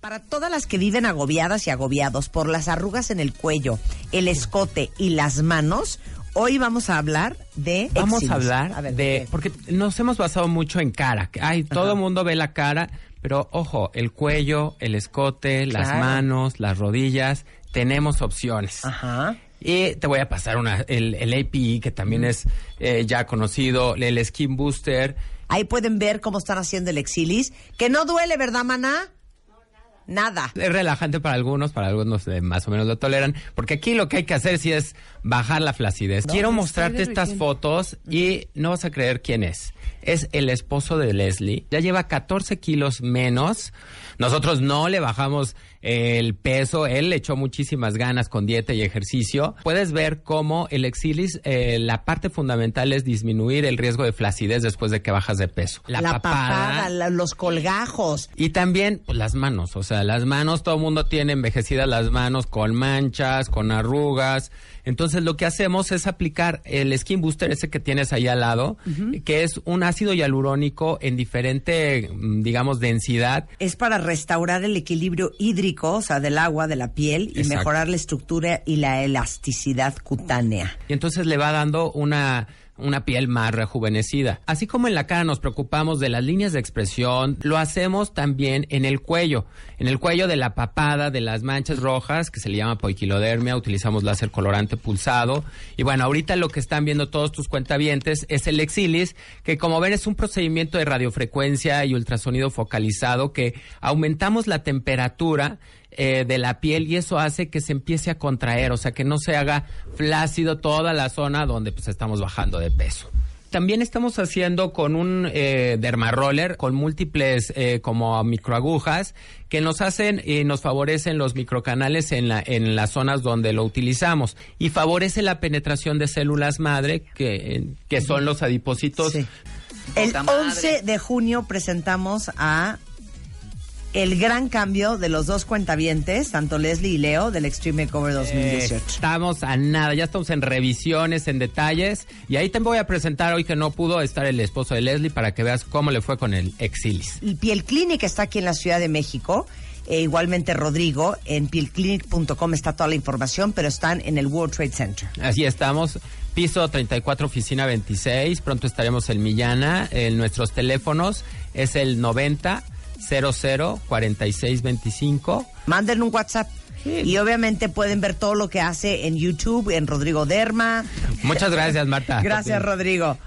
Para todas las que viven agobiadas y agobiados por las arrugas en el cuello, el escote y las manos, hoy vamos a hablar de. Vamos a hablar de. Porque nos hemos basado mucho en cara. Ay, todo el mundo ve la cara, pero ojo, el cuello, el escote, las manos, las rodillas, tenemos opciones. Ajá. Y te voy a pasar una, el, el API, e, que también es eh, ya conocido, el Skin Booster. Ahí pueden ver cómo están haciendo el exilis, que no duele, ¿verdad, maná? nada. Es relajante para algunos, para algunos eh, más o menos lo toleran, porque aquí lo que hay que hacer sí es bajar la flacidez. Quiero pues, mostrarte estas fotos y no vas a creer quién es. Es el esposo de Leslie, ya lleva 14 kilos menos. Nosotros no le bajamos el peso, él le echó muchísimas ganas con dieta y ejercicio. Puedes ver cómo el exilis, eh, la parte fundamental es disminuir el riesgo de flacidez después de que bajas de peso. La, la papada, los colgajos. Y también pues, las manos, o sea, las manos, todo el mundo tiene envejecidas las manos con manchas, con arrugas. Entonces lo que hacemos es aplicar el Skin Booster ese que tienes ahí al lado, que es un ácido hialurónico en diferente, mm, digamos, densidad. Es para restaurar el equilibrio hídrico, o sea, del agua, de la piel, y mejorar la estructura y la elasticidad cutánea. Y entonces le va dando una una piel más rejuvenecida. Así como en la cara nos preocupamos de las líneas de expresión, lo hacemos también en el cuello. En el cuello de la papada, de las manchas rojas, que se le llama poiquilodermia, utilizamos láser colorante pulsado. Y bueno, ahorita lo que están viendo todos tus cuentavientes es el exilis, que como ven es un procedimiento de radiofrecuencia y ultrasonido focalizado que aumentamos la temperatura eh, de la piel y eso hace que se empiece a contraer, o sea, que no se haga flácido toda la zona donde pues, estamos bajando de peso. También estamos haciendo con un eh, dermaroller con múltiples eh, como microagujas que nos hacen y nos favorecen los microcanales en, la, en las zonas donde lo utilizamos y favorece la penetración de células madre que, que son los adipositos. El 11 de junio presentamos a el gran cambio de los dos cuentavientes, tanto Leslie y Leo, del Extreme Cover 2018. estamos a nada, ya estamos en revisiones, en detalles. Y ahí te voy a presentar hoy que no pudo estar el esposo de Leslie para que veas cómo le fue con el Exilis. Y Piel Clinic está aquí en la Ciudad de México. E igualmente Rodrigo, en pielclinic.com está toda la información, pero están en el World Trade Center. Así estamos, piso 34, oficina 26, pronto estaremos en Millana, en nuestros teléfonos es el 90 004625. Manden un WhatsApp. Y obviamente pueden ver todo lo que hace en YouTube, en Rodrigo Derma. Muchas gracias, Marta. gracias, Rodrigo.